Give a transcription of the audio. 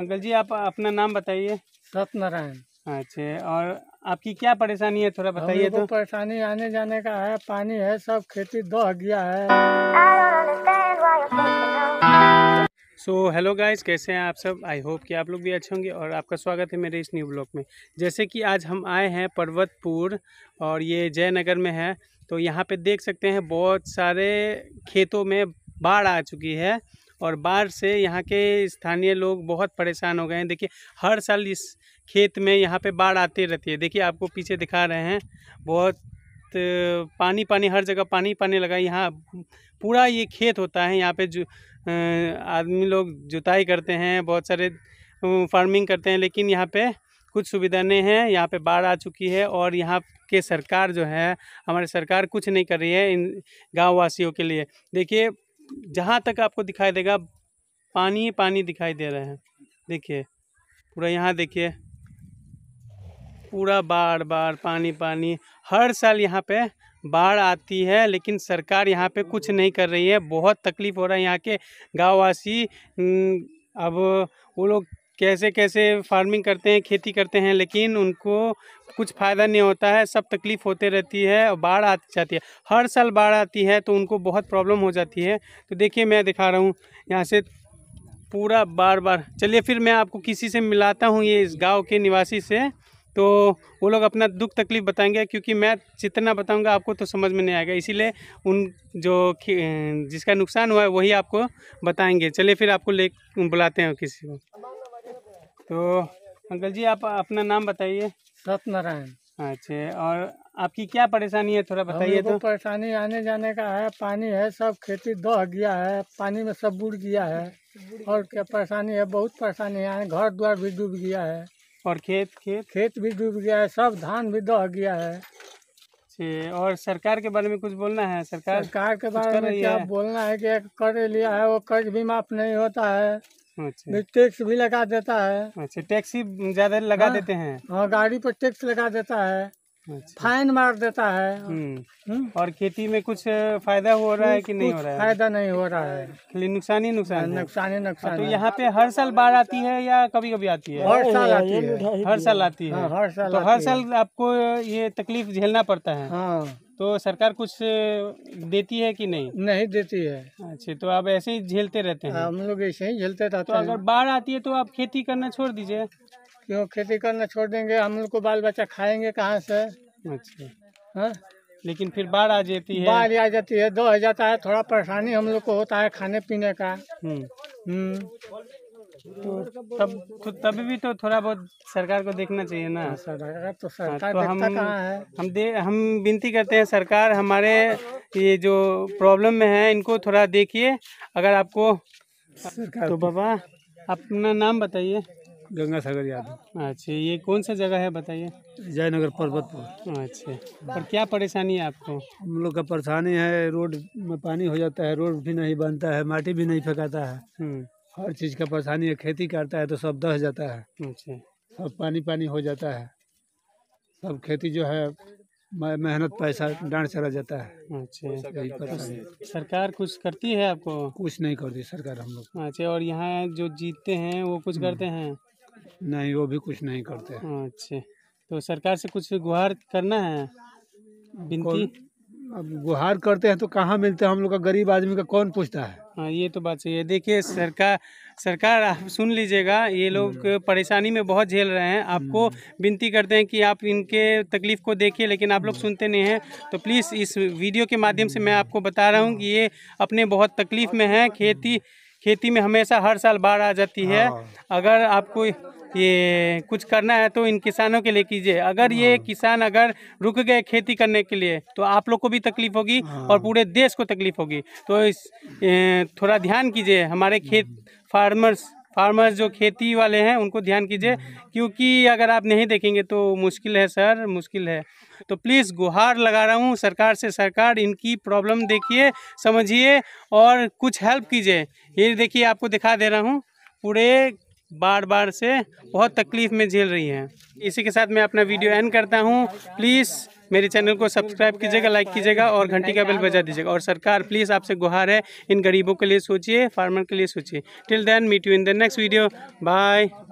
Uncle जी आप अपना नाम बताइए सत्यनारायण अच्छा और आपकी क्या परेशानी है थोड़ा बताइए तो परेशानी आने जाने का है पानी है सब खेती दो गया है सो हेलो गाइस कैसे हैं आप सब आई होप कि आप लोग भी अच्छे होंगे और आपका स्वागत है मेरे इस न्यू ब्लॉग में जैसे कि आज हम आए हैं पर्वतपुर और ये जयनगर में है तो यहाँ पे देख सकते हैं बहुत सारे खेतों में बाढ़ आ चुकी है और बाढ़ से यहाँ के स्थानीय लोग बहुत परेशान हो गए हैं देखिए हर साल इस खेत में यहाँ पे बाढ़ आती रहती है देखिए आपको पीछे दिखा रहे हैं बहुत पानी पानी हर जगह पानी पानी लगा यहाँ पूरा ये खेत होता है यहाँ पे जो आदमी लोग जुताई करते हैं बहुत सारे फार्मिंग करते हैं लेकिन यहाँ पर कुछ सुविधा नहीं है यहाँ पे बाढ़ आ चुकी है और यहाँ के सरकार जो है हमारी सरकार कुछ नहीं कर रही है इन गाँव वासियों के लिए देखिए जहाँ तक आपको दिखाई देगा पानी ही पानी दिखाई दे रहे हैं देखिए पूरा यहाँ देखिए पूरा बाढ़ बाढ़ पानी पानी हर साल यहाँ पे बाढ़ आती है लेकिन सरकार यहाँ पे कुछ नहीं कर रही है बहुत तकलीफ़ हो रहा है यहाँ के गाँववासी हम्म, अब वो लोग कैसे कैसे फार्मिंग करते हैं खेती करते हैं लेकिन उनको कुछ फ़ायदा नहीं होता है सब तकलीफ़ होते रहती है और बाढ़ आती जाती है हर साल बाढ़ आती है तो उनको बहुत प्रॉब्लम हो जाती है तो देखिए मैं दिखा रहा हूँ यहाँ से पूरा बार बार चलिए फिर मैं आपको किसी से मिलाता हूँ ये इस गाँव के निवासी से तो वो लोग अपना दुख तकलीफ बताएंगे क्योंकि मैं जितना बताऊंगा आपको तो समझ में नहीं आएगा इसीलिए उन जो जिसका नुकसान हुआ है वही आपको बताएंगे चलिए फिर आपको ले बुलाते हैं किसी को तो अंकल जी आप अपना नाम बताइए सत्यनारायण अच्छा और आपकी क्या परेशानी है थोड़ा बताइए तो।, तो परेशानी आने जाने का है पानी है सब खेती दह गया है पानी में सब बुड़ गया है और क्या परेशानी है बहुत परेशानी है घर द्वार भी डूब गया है और खेत खेत खेत भी डूब गया है सब धान भी दह गया है अच्छा, और सरकार के बारे में कुछ बोलना है सरकार सरकार के बारे में क्या बोलना है कि कर लिया है वो कर्ज भी माफ नहीं होता है अच्छा टैक्स भी लगा देता है अच्छा टैक्स ही ज्यादा लगा हाँ, देते हैं हाँ गाड़ी पर टैक्स लगा देता है अच्छा। फाइन मार देता है हुँ। हम्म। हम्म। और खेती में कुछ फायदा हो रहा है कि नहीं हो रहा है फायदा नहीं हो रहा है खाली नुकसान ही नुकसान नुकसान ही हाँ, नुकसान तो यहाँ पे हर साल बाढ़ आती है या कभी कभी आती है हर साल आती है हाँ, हर साल तो आती है हर साल आपको ये तकलीफ झेलना पड़ता है हाँ। तो सरकार कुछ देती है कि नहीं नहीं देती है अच्छा तो आप ऐसे ही झेलते रहते हैं हाँ, हम लोग ऐसे ही झेलते रहते तो अगर बाढ़ आती है तो आप खेती करना छोड़ दीजिए क्यों खेती करना छोड़ देंगे हम लोग को बाल बच्चा खाएंगे कहाँ से अच्छा हाँ? लेकिन फिर बाढ़ आ जाती है बाढ़ आ जाती है दो हो जाता है थोड़ा परेशानी हम लोग को होता है खाने पीने का हम्म, हम्म। तो तब तो तब भी तो थोड़ा बहुत सरकार को देखना चाहिए ना हाँ, सरकार तो, हाँ, तो सरकार तो हम हम दे हम विनती करते हैं सरकार हमारे ये जो प्रॉब्लम में है इनको थोड़ा देखिए अगर आपको तो, तो बाबा अपना नाम बताइए गंगा सागर यादव अच्छा ये कौन सा जगह है बताइए जयनगर पर्वतपुर अच्छा और क्या परेशानी है आपको हम लोग का परेशानी है रोड में पानी हो जाता है रोड भी नहीं बनता है माटी भी नहीं फेंकाता है हम्म। हर चीज़ का परेशानी है खेती करता है तो सब दह जाता है अच्छा। सब पानी पानी हो जाता है सब खेती जो है मेहनत पैसा डांड चला जाता अच्छा। है सरकार कुछ करती है आपको कुछ नहीं करती सरकार हम लोग अच्छा और यहाँ जो जीतते हैं वो कुछ हम्म। करते हैं नहीं वो भी कुछ नहीं करते हैं अच्छा तो सरकार से कुछ गुहार करना है अब गुहार करते हैं तो कहाँ मिलते हैं हम लोग का गरीब आदमी का कौन पूछता है हाँ ये तो बात सही है देखिए सरकार सरकार आप सुन लीजिएगा ये लोग हम्म। परेशानी में बहुत झेल रहे हैं आपको हम्म। विनती करते हैं कि आप इनके तकलीफ़ को देखिए लेकिन आप लोग हम्म। सुनते नहीं हैं तो प्लीज़ इस वीडियो के माध्यम से मैं आपको बता रहा हूँ कि ये अपने बहुत तकलीफ़ में हैं खेती खेती में हमेशा हर साल बाढ़ आ जाती है हाँ। अगर आपको ये कुछ करना है तो इन किसानों के लिए कीजिए अगर ये हाँ। किसान अगर रुक गए खेती करने के लिए तो आप लोग को भी तकलीफ होगी और हाँ। पूरे देश को तकलीफ होगी तो इस थोड़ा ध्यान कीजिए हमारे खेत हाँ। फार्मर्स फार्मर्स जो खेती वाले हैं उनको ध्यान कीजिए क्योंकि अगर आप नहीं देखेंगे तो मुश्किल है सर मुश्किल है तो प्लीज़ गुहार लगा रहा हूँ सरकार से सरकार इनकी प्रॉब्लम देखिए समझिए और कुछ हेल्प कीजिए ये देखिए आपको दिखा दे रहा हूँ पूरे बार बार से बहुत तकलीफ़ में झेल रही हैं इसी के साथ मैं अपना वीडियो एंड करता हूँ प्लीज़ मेरे चैनल को सब्सक्राइब कीजिएगा लाइक कीजिएगा और घंटी का बेल बजा दीजिएगा और सरकार प्लीज़ आपसे गुहार है इन गरीबों के लिए सोचिए फार्मर के लिए सोचिए till then meet you in the next video bye